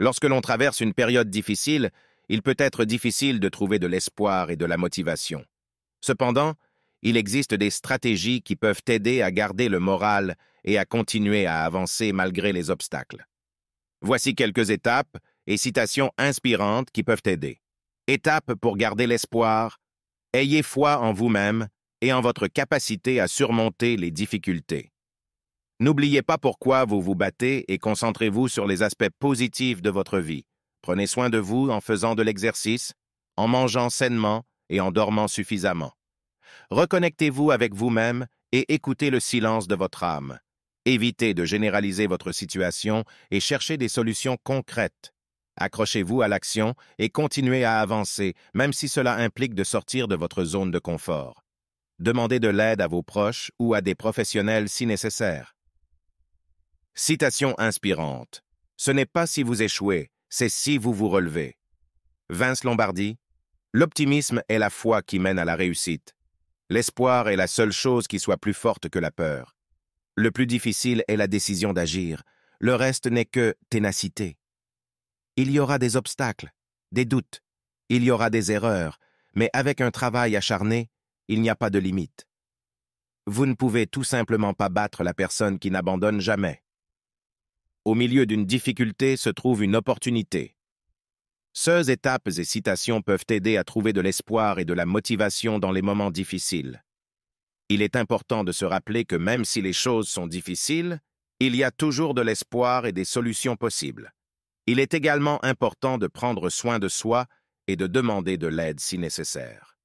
Lorsque l'on traverse une période difficile, il peut être difficile de trouver de l'espoir et de la motivation. Cependant, il existe des stratégies qui peuvent aider à garder le moral et à continuer à avancer malgré les obstacles. Voici quelques étapes et citations inspirantes qui peuvent aider. Étape pour garder l'espoir. Ayez foi en vous-même et en votre capacité à surmonter les difficultés. N'oubliez pas pourquoi vous vous battez et concentrez-vous sur les aspects positifs de votre vie. Prenez soin de vous en faisant de l'exercice, en mangeant sainement et en dormant suffisamment. Reconnectez-vous avec vous-même et écoutez le silence de votre âme. Évitez de généraliser votre situation et cherchez des solutions concrètes. Accrochez-vous à l'action et continuez à avancer, même si cela implique de sortir de votre zone de confort. Demandez de l'aide à vos proches ou à des professionnels si nécessaire. Citation inspirante. Ce n'est pas si vous échouez, c'est si vous vous relevez. Vince Lombardi. L'optimisme est la foi qui mène à la réussite. L'espoir est la seule chose qui soit plus forte que la peur. Le plus difficile est la décision d'agir. Le reste n'est que ténacité. Il y aura des obstacles, des doutes, il y aura des erreurs, mais avec un travail acharné, il n'y a pas de limite. Vous ne pouvez tout simplement pas battre la personne qui n'abandonne jamais au milieu d'une difficulté se trouve une opportunité. Seules étapes et citations peuvent aider à trouver de l'espoir et de la motivation dans les moments difficiles. Il est important de se rappeler que même si les choses sont difficiles, il y a toujours de l'espoir et des solutions possibles. Il est également important de prendre soin de soi et de demander de l'aide si nécessaire.